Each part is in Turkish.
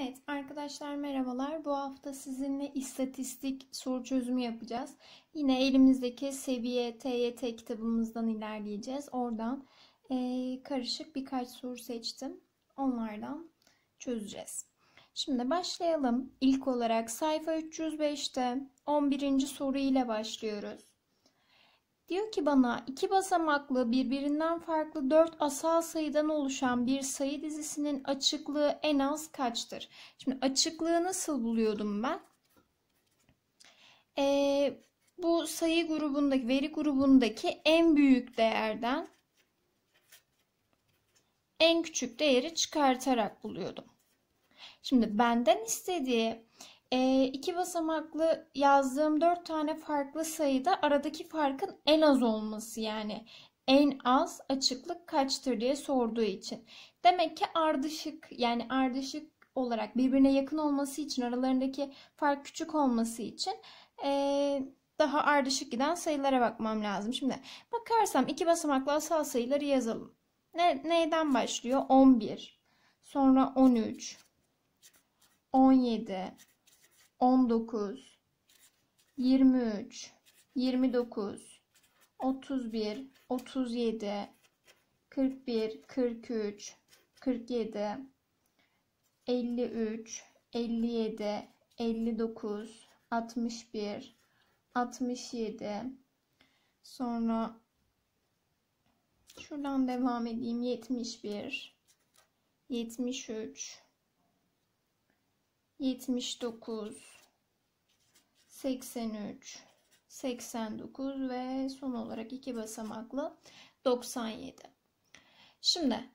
Evet arkadaşlar merhabalar. Bu hafta sizinle istatistik soru çözümü yapacağız. Yine elimizdeki seviye TYT kitabımızdan ilerleyeceğiz. Oradan e, karışık birkaç soru seçtim. Onlardan çözeceğiz. Şimdi başlayalım. İlk olarak sayfa 305'te 11. soru ile başlıyoruz. Diyor ki bana iki basamaklı birbirinden farklı dört asal sayıdan oluşan bir sayı dizisinin açıklığı en az kaçtır? Şimdi açıklığı nasıl buluyordum ben? Ee, bu sayı grubundaki, veri grubundaki en büyük değerden en küçük değeri çıkartarak buluyordum. Şimdi benden istediği e, iki basamaklı yazdığım dört tane farklı sayıda aradaki farkın en az olması yani en az açıklık kaçtır diye sorduğu için. Demek ki ardışık yani ardışık olarak birbirine yakın olması için aralarındaki fark küçük olması için e, daha ardışık giden sayılara bakmam lazım. Şimdi bakarsam iki basamaklı asal sayıları yazalım. Ne, neyden başlıyor? 11, sonra 13, 17, 19 23 29 31 37 41 43 47 53 57 59 61 67 sonra şuradan devam edeyim 71 73 79 83 89 ve son olarak iki basamaklı 97. Şimdi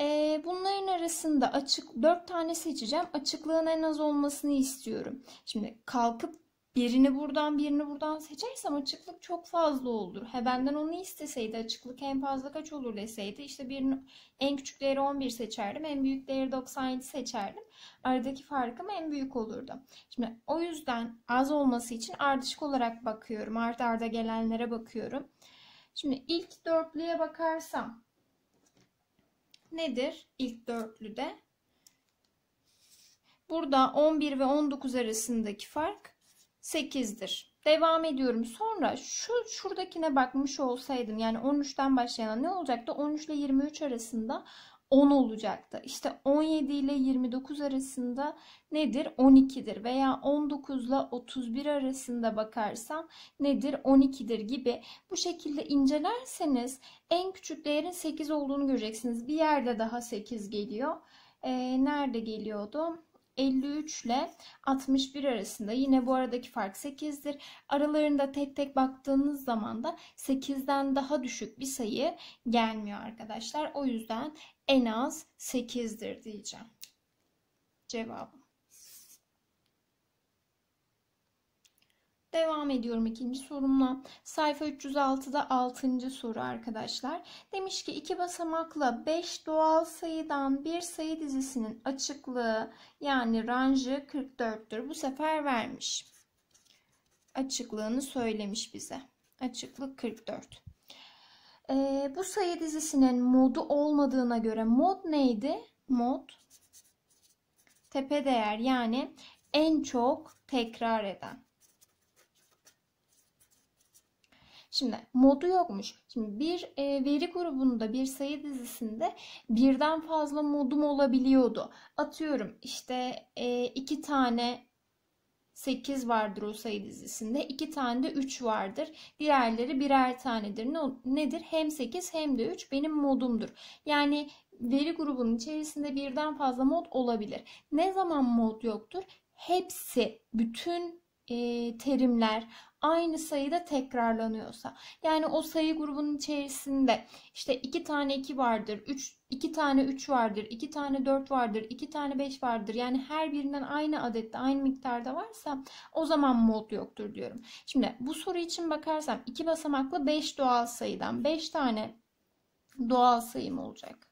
e, bunların arasında açık 4 tane seçeceğim. Açıklığın en az olmasını istiyorum. Şimdi kalkıp birini buradan birini buradan seçersem açıklık çok fazla olur. He benden onu isteseydi açıklık en fazla kaç olur deseydi işte birini en küçük değeri 11 seçerdim en büyük değeri 97 seçerdim. Aradaki farkım en büyük olurdu. Şimdi o yüzden az olması için ardışık olarak bakıyorum. Art arda gelenlere bakıyorum. Şimdi ilk dörtlüye bakarsam nedir ilk dörtlüde? Burada 11 ve 19 arasındaki fark 8'dir. Devam ediyorum. Sonra şu şuradakine bakmış olsaydım yani 13'ten başlayan ne olacaktı? 13 ile 23 arasında 10 olacaktı. İşte 17 ile 29 arasında nedir? 12'dir veya 19 ile 31 arasında bakarsam nedir? 12'dir gibi bu şekilde incelerseniz en küçük değerin 8 olduğunu göreceksiniz. Bir yerde daha 8 geliyor. Ee, nerede geliyordu? 53 ile 61 arasında. Yine bu aradaki fark 8'dir. Aralarında tek tek baktığınız zaman da 8'den daha düşük bir sayı gelmiyor arkadaşlar. O yüzden en az 8'dir diyeceğim. Cevabım. Devam ediyorum ikinci sorumla. Sayfa 306'da 6. soru arkadaşlar. Demiş ki iki basamakla 5 doğal sayıdan bir sayı dizisinin açıklığı yani ranjı 44'tür. Bu sefer vermiş. Açıklığını söylemiş bize. Açıklık 44. Ee, bu sayı dizisinin modu olmadığına göre mod neydi? Mod tepe değer yani en çok tekrar eden. Şimdi modu yokmuş. Şimdi bir e, veri grubunda bir sayı dizisinde birden fazla modum olabiliyordu. Atıyorum işte e, iki tane 8 vardır o sayı dizisinde. 2 tane de 3 vardır. Diğerleri birer tanedir. Ne, nedir? Hem 8 hem de 3 benim modumdur. Yani veri grubunun içerisinde birden fazla mod olabilir. Ne zaman mod yoktur? Hepsi, bütün e, terimler, aynı sayıda tekrarlanıyorsa. Yani o sayı grubunun içerisinde işte 2 tane 2 vardır, 3 2 tane 3 vardır, 2 tane 4 vardır, 2 tane 5 vardır. Yani her birinden aynı adette, aynı miktarda varsa o zaman mod yoktur diyorum. Şimdi bu soru için bakarsam 2 basamaklı 5 doğal sayıdan 5 tane doğal sayım olacak.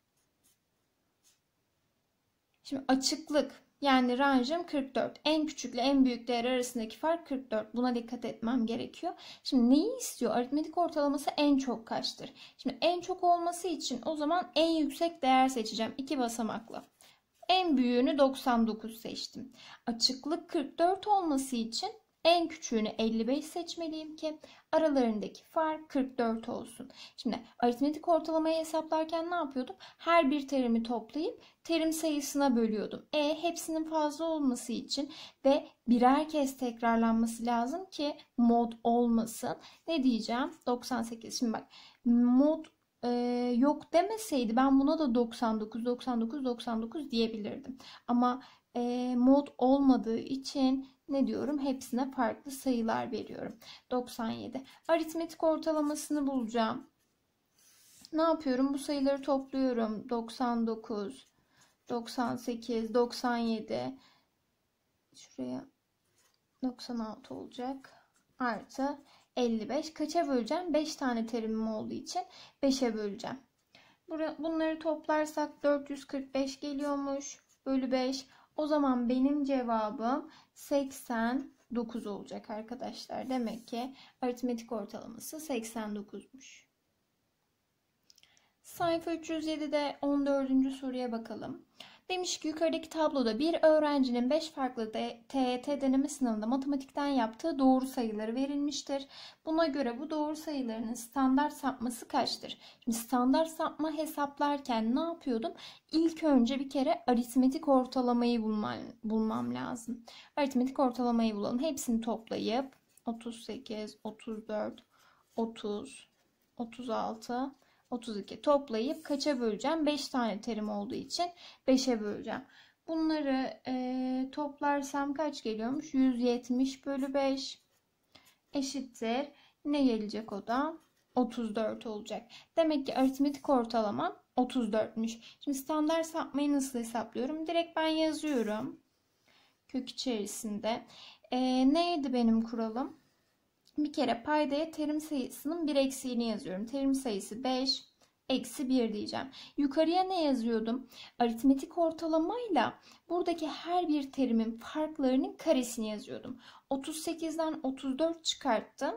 Şimdi açıklık yani ranjım 44. En küçükle en büyük değer arasındaki fark 44. Buna dikkat etmem gerekiyor. Şimdi neyi istiyor? Aritmetik ortalaması en çok kaçtır? Şimdi en çok olması için o zaman en yüksek değer seçeceğim. iki basamaklı. En büyüğünü 99 seçtim. Açıklık 44 olması için en küçüğünü 55 seçmeliyim ki aralarındaki fark 44 olsun. Şimdi aritmetik ortalamayı hesaplarken ne yapıyordum? Her bir terimi toplayıp terim sayısına bölüyordum. E hepsinin fazla olması için ve birer kez tekrarlanması lazım ki mod olmasın. Ne diyeceğim? 98. Şimdi bak mod e, yok demeseydi ben buna da 99 99 99 diyebilirdim. Ama e, mod olmadığı için ne diyorum? Hepsine farklı sayılar veriyorum. 97. Aritmetik ortalamasını bulacağım. Ne yapıyorum? Bu sayıları topluyorum. 99, 98, 97. Şuraya 96 olacak. Artı 55. Kaça böleceğim? 5 tane terimim olduğu için 5'e böleceğim. Bunları toplarsak 445 geliyormuş. Bölü 5 o zaman benim cevabım 89 olacak arkadaşlar. Demek ki aritmetik ortalaması 89'muş. Sayfa 307'de 14. soruya bakalım. Demiş ki yukarıdaki tabloda bir öğrencinin 5 farklı de, TET e deneme sınavında matematikten yaptığı doğru sayıları verilmiştir. Buna göre bu doğru sayılarının standart sapması kaçtır? Şimdi standart sapma hesaplarken ne yapıyordum? İlk önce bir kere aritmetik ortalamayı bulmam, bulmam lazım. Aritmetik ortalamayı bulalım. Hepsini toplayıp 38, 34, 30, 36, 32 toplayıp kaça böleceğim? 5 tane terim olduğu için 5'e böleceğim. Bunları e, toplarsam kaç geliyormuş? 170 bölü 5 eşittir. Ne gelecek o da? 34 olacak. Demek ki aritmetik ortalamam 34'müş. Şimdi standart sapmayı nasıl hesaplıyorum? Direkt ben yazıyorum. Kök içerisinde. E, neydi benim kuralım? Bir kere paydaya terim sayısının bir eksiğini yazıyorum. Terim sayısı 5, eksi 1 diyeceğim. Yukarıya ne yazıyordum? Aritmetik ortalamayla buradaki her bir terimin farklarının karesini yazıyordum. 38'den 34 çıkarttım.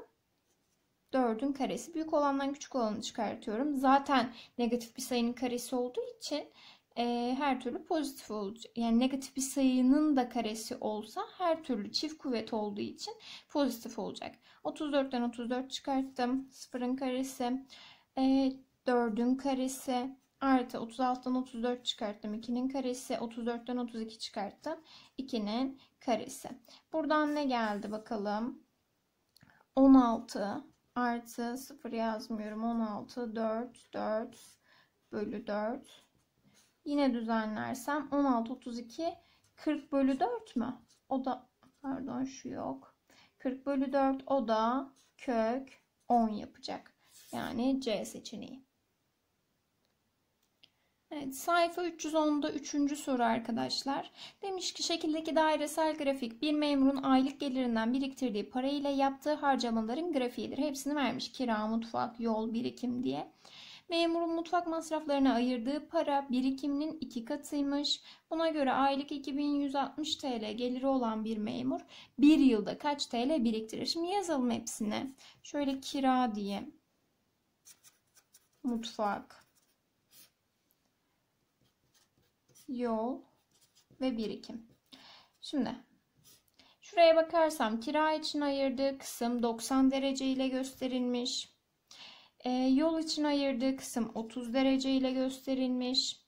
4'ün karesi. Büyük olandan küçük olanı çıkartıyorum. Zaten negatif bir sayının karesi olduğu için e, her türlü pozitif olacak. Yani negatif bir sayının da karesi olsa her türlü çift kuvvet olduğu için pozitif olacak. 34'ten 34 çıkarttım. 0'ın karesi. E, ee, 4'ün karesi artı 36'dan 34 çıkarttım. 2'nin karesi 34'ten 32 çıkarttım. 2'nin karesi. Buradan ne geldi bakalım? 16 artı 0 yazmıyorum. 16 4 4 bölü 4 Yine düzenlersem 16, 32, 40 bölü 4 mü? O da pardon şu yok. 40 bölü 4 o da kök 10 yapacak. Yani C seçeneği. Evet, sayfa 310'da 3. soru arkadaşlar. Demiş ki şekildeki dairesel grafik bir memurun aylık gelirinden biriktirdiği parayla yaptığı harcamaların grafiğidir. Hepsini vermiş kira, mutfak, yol, birikim diye. Memurun mutfak masraflarına ayırdığı para birikiminin iki katıymış. Buna göre aylık 2160 TL geliri olan bir memur bir yılda kaç TL biriktirir? Şimdi yazalım hepsini. Şöyle kira diye. Mutfak. Yol ve birikim. Şimdi şuraya bakarsam kira için ayırdığı kısım 90 derece ile gösterilmiş. E, yol için ayırdığı kısım 30 derece ile gösterilmiş.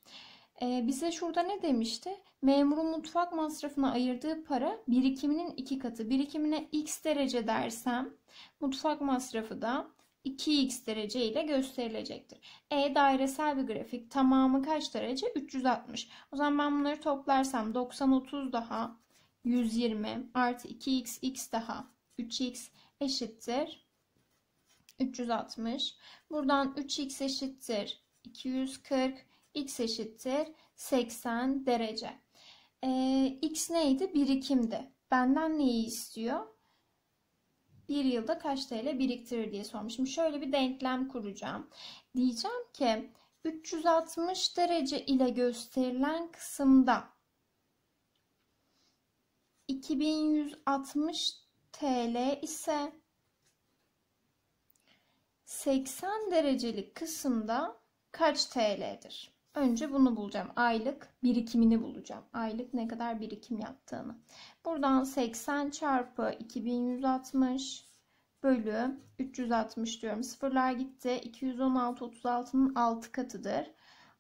E, bize şurada ne demişti? Memurun mutfak masrafına ayırdığı para birikiminin iki katı. Birikimine x derece dersem mutfak masrafı da 2x derece ile gösterilecektir. E dairesel bir grafik. Tamamı kaç derece? 360. O zaman ben bunları toplarsam 90 30 daha 120 artı 2x x daha 3x eşittir 360. Buradan 3x eşittir 240. x eşittir 80 derece. Ee, x neydi? Birikimdi. Benden neyi istiyor? Bir yılda kaç TL biriktirir diye sormuşum. Şöyle bir denklem kuracağım. Diyeceğim ki 360 derece ile gösterilen kısımda 2160 TL ise 80 derecelik kısımda kaç TL'dir? Önce bunu bulacağım. Aylık birikimini bulacağım. Aylık ne kadar birikim yaptığını. Buradan 80 çarpı 2160 bölü 360 diyorum. Sıfırlar gitti. 216 36'nın 6 katıdır.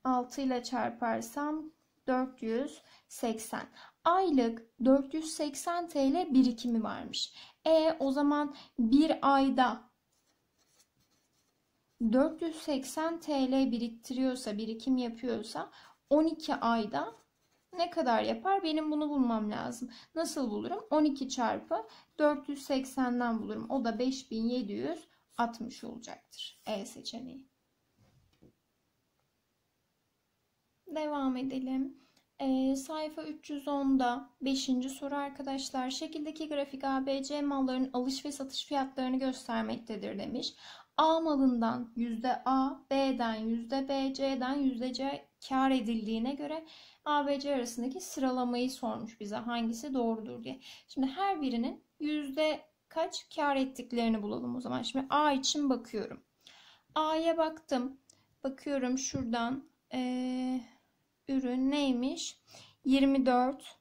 6 ile çarparsam 480. Aylık 480 TL birikimi varmış. E o zaman bir ayda 480 TL biriktiriyorsa, birikim yapıyorsa 12 ayda ne kadar yapar? Benim bunu bulmam lazım. Nasıl bulurum? 12 çarpı 480'den bulurum. O da 5760 olacaktır. E seçeneği. Devam edelim. E, sayfa 310'da 5. soru arkadaşlar şekildeki grafik ABC mallarının alış ve satış fiyatlarını göstermektedir demiş. A malından yüzde A, B'den yüzde B, C'den yüzde C kar edildiğine göre A ve C arasındaki sıralamayı sormuş bize hangisi doğrudur diye. Şimdi her birinin yüzde kaç kar ettiklerini bulalım o zaman. Şimdi A için bakıyorum. A'ya baktım. Bakıyorum şuradan ee, ürün neymiş? 24.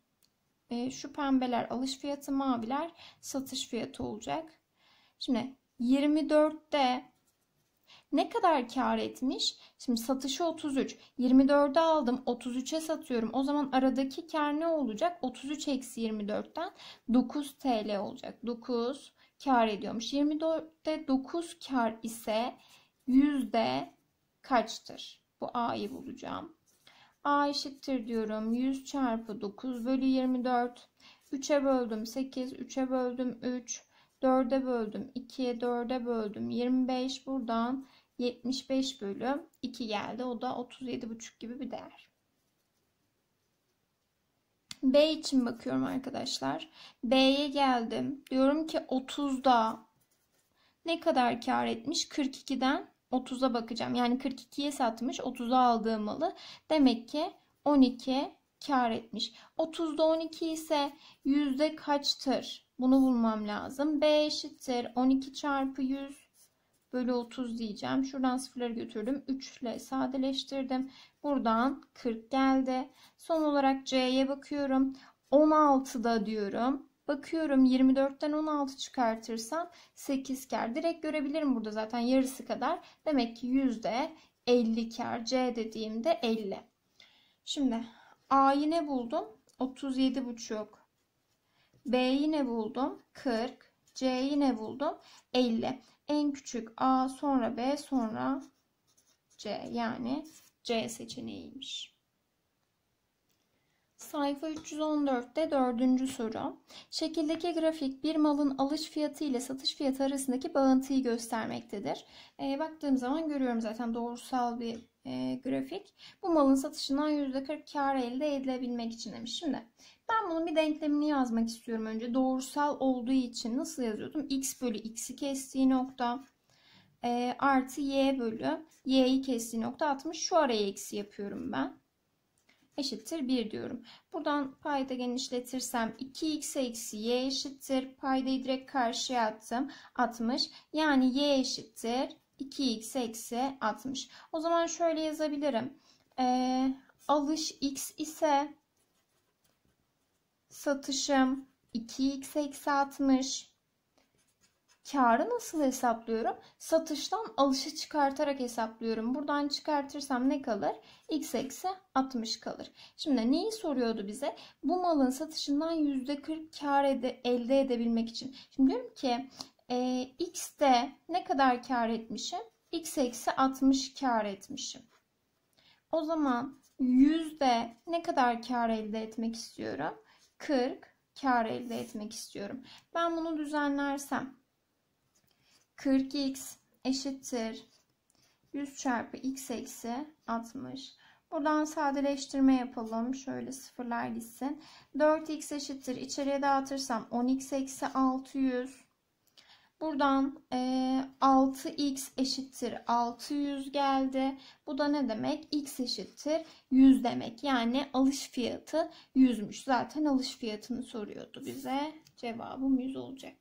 E, şu pembeler alış fiyatı, maviler satış fiyatı olacak. Şimdi 24'te ne kadar kar etmiş? Şimdi satışı 33. 24'e aldım. 33'e satıyorum. O zaman aradaki kar ne olacak? 33 eksi 24'ten 9 TL olacak. 9 kar ediyormuş. 24'te 9 kar ise yüzde kaçtır? Bu A'yı bulacağım. A eşittir diyorum. 100 çarpı 9 bölü 24. 3'e böldüm 8. 3'e böldüm 3. 4'e böldüm. 2'ye 4'e böldüm. 25 buradan 75 bölü 2 geldi. O da 37,5 gibi bir değer. B için bakıyorum arkadaşlar. B'ye geldim. Diyorum ki 30'da ne kadar kar etmiş? 42'den 30'a bakacağım. Yani 42'ye satmış 30'a aldığı malı. Demek ki 12 kar etmiş. 30'da 12 ise yüzde kaçtır? Bunu bulmam lazım. B eşittir 12 çarpı 100 bölü 30 diyeceğim. Şuradan sıfırları götürdüm. 3 ile sadeleştirdim. Buradan 40 geldi. Son olarak C'ye bakıyorum. 16'da diyorum. Bakıyorum 24'ten 16 çıkartırsam 8 kar. Direkt görebilirim burada zaten yarısı kadar. Demek ki %50 kar. C dediğimde 50. Şimdi A'yı ne buldum? 37.5. buçuk. B'yi ne buldum? 40. C'yi ne buldum? 50. En küçük A sonra B sonra C yani C seçeneğiymiş. Sayfa 314'te dördüncü soru. Şekildeki grafik bir malın alış fiyatı ile satış fiyatı arasındaki bağıntıyı göstermektedir. E, baktığım zaman görüyorum zaten doğrusal bir e, grafik. Bu malın satışından %40 kar elde edilebilmek için demiş. Şimdi ben bunun bir denklemini yazmak istiyorum önce. Doğrusal olduğu için nasıl yazıyordum? X bölü X'i kestiği nokta e, artı Y bölü Y'yi kestiği nokta 60. Şu araya eksi yapıyorum ben. Eşittir 1 diyorum. Buradan payda genişletirsem 2x eksi y eşittir. Paydayı direkt karşıya attım. 60. Yani y eşittir 2x eksi 60. O zaman şöyle yazabilirim. E, alış x ise satışım 2x eksi 60. Karı nasıl hesaplıyorum? Satıştan alışı çıkartarak hesaplıyorum. Buradan çıkartırsam ne kalır? x eksi 60 kalır. Şimdi neyi soruyordu bize? Bu malın satışından %40 kar ede, elde edebilmek için. Şimdi diyorum ki e, x'de ne kadar kar etmişim? x eksi 60 kar etmişim. O zaman 100'de ne kadar kar elde etmek istiyorum? 40 kar elde etmek istiyorum. Ben bunu düzenlersem 40x eşittir 100 çarpı x eksi 60. Buradan sadeleştirme yapalım. Şöyle sıfırlar gitsin. 4x eşittir. İçeriye dağıtırsam 10x eksi 600 Buradan e, 6x eşittir 600 geldi. Bu da ne demek? x eşittir 100 demek. Yani alış fiyatı 100'müş. Zaten alış fiyatını soruyordu bize. Cevabım 100 olacak.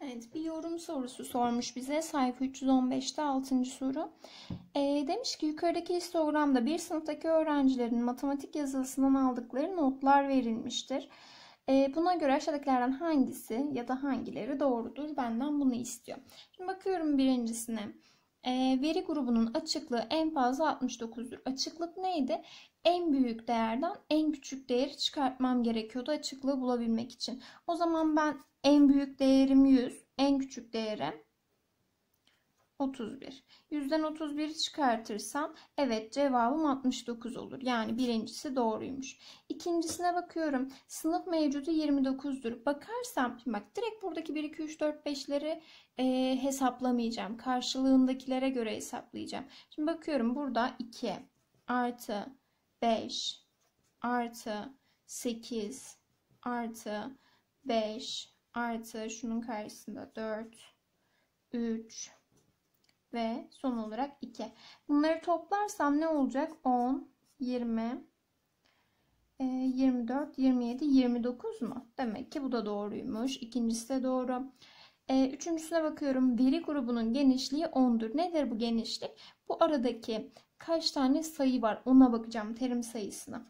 Evet bir yorum sorusu sormuş bize sayfa 315'te 6. soru. E, demiş ki yukarıdaki histogramda bir sınıftaki öğrencilerin matematik yazılısından aldıkları notlar verilmiştir. Ee, buna göre aşağıdakilerden hangisi ya da hangileri doğrudur benden bunu istiyor. Şimdi bakıyorum birincisine. Ee, veri grubunun açıklığı en fazla 69'dur. Açıklık neydi? En büyük değerden en küçük değeri çıkartmam gerekiyordu açıklığı bulabilmek için. O zaman ben en büyük değerim 100, en küçük değerim 31. 100'den 31 çıkartırsam evet cevabım 69 olur. Yani birincisi doğruymuş. İkincisine bakıyorum. Sınıf mevcudu 29'dur. Bakarsam bak direkt buradaki 1, 2, 3, 4, 5'leri e, hesaplamayacağım. Karşılığındakilere göre hesaplayacağım. Şimdi bakıyorum burada 2 artı 5 artı 8 artı 5 artı şunun karşısında 4 3 ve son olarak 2. Bunları toplarsam ne olacak? 10, 20, 24, 27, 29 mu? Demek ki bu da doğruymuş. İkincisi de doğru. E, üçüncüsüne bakıyorum. Veri grubunun genişliği 10'dur. Nedir bu genişlik? Bu aradaki kaç tane sayı var? Ona bakacağım terim sayısına.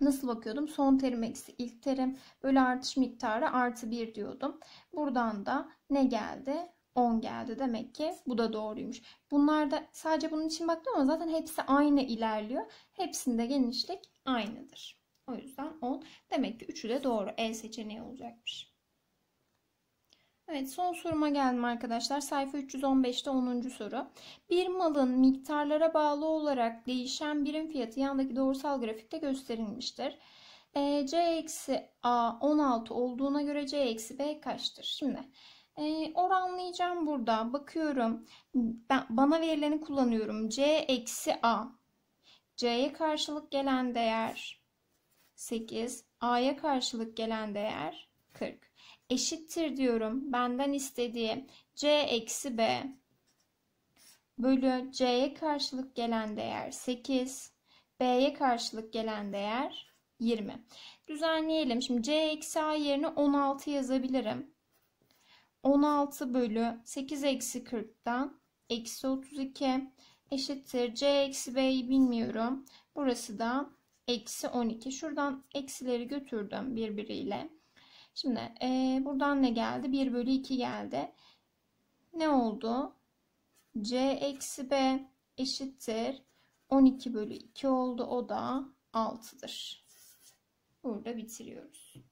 Nasıl bakıyordum? Son terim eksi ilk terim bölü artış miktarı artı 1 diyordum. Buradan da ne geldi? 10 geldi. Demek ki bu da doğruymuş. Bunlar da sadece bunun için baktım ama zaten hepsi aynı ilerliyor. Hepsinde genişlik aynıdır. O yüzden 10. Demek ki 3'ü de doğru. E seçeneği olacakmış. Evet son soruma geldim arkadaşlar. Sayfa 315'te 10. soru. Bir malın miktarlara bağlı olarak değişen birim fiyatı yandaki doğrusal grafikte gösterilmiştir. E, C eksi A 16 olduğuna göre C eksi B kaçtır? Şimdi ee, oranlayacağım burada. Bakıyorum. Ben, bana verileni kullanıyorum. C eksi A. C'ye karşılık gelen değer 8. A'ya karşılık gelen değer 40. Eşittir diyorum. Benden istediği C eksi B bölü C'ye karşılık gelen değer 8. B'ye karşılık gelen değer 20. Düzenleyelim. Şimdi C eksi A yerine 16 yazabilirim. 16 bölü 8 eksi 40'dan eksi 32 eşittir. C eksi B'yi bilmiyorum. Burası da eksi 12. Şuradan eksileri götürdüm birbiriyle. Şimdi e, buradan ne geldi? 1 bölü 2 geldi. Ne oldu? C eksi B eşittir. 12 bölü 2 oldu. O da 6'dır. Burada bitiriyoruz.